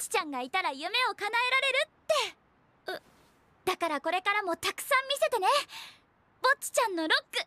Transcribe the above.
ちちゃんがいたら夢を叶えられるってだからこれからもたくさん見せてねぼっちちゃんのロック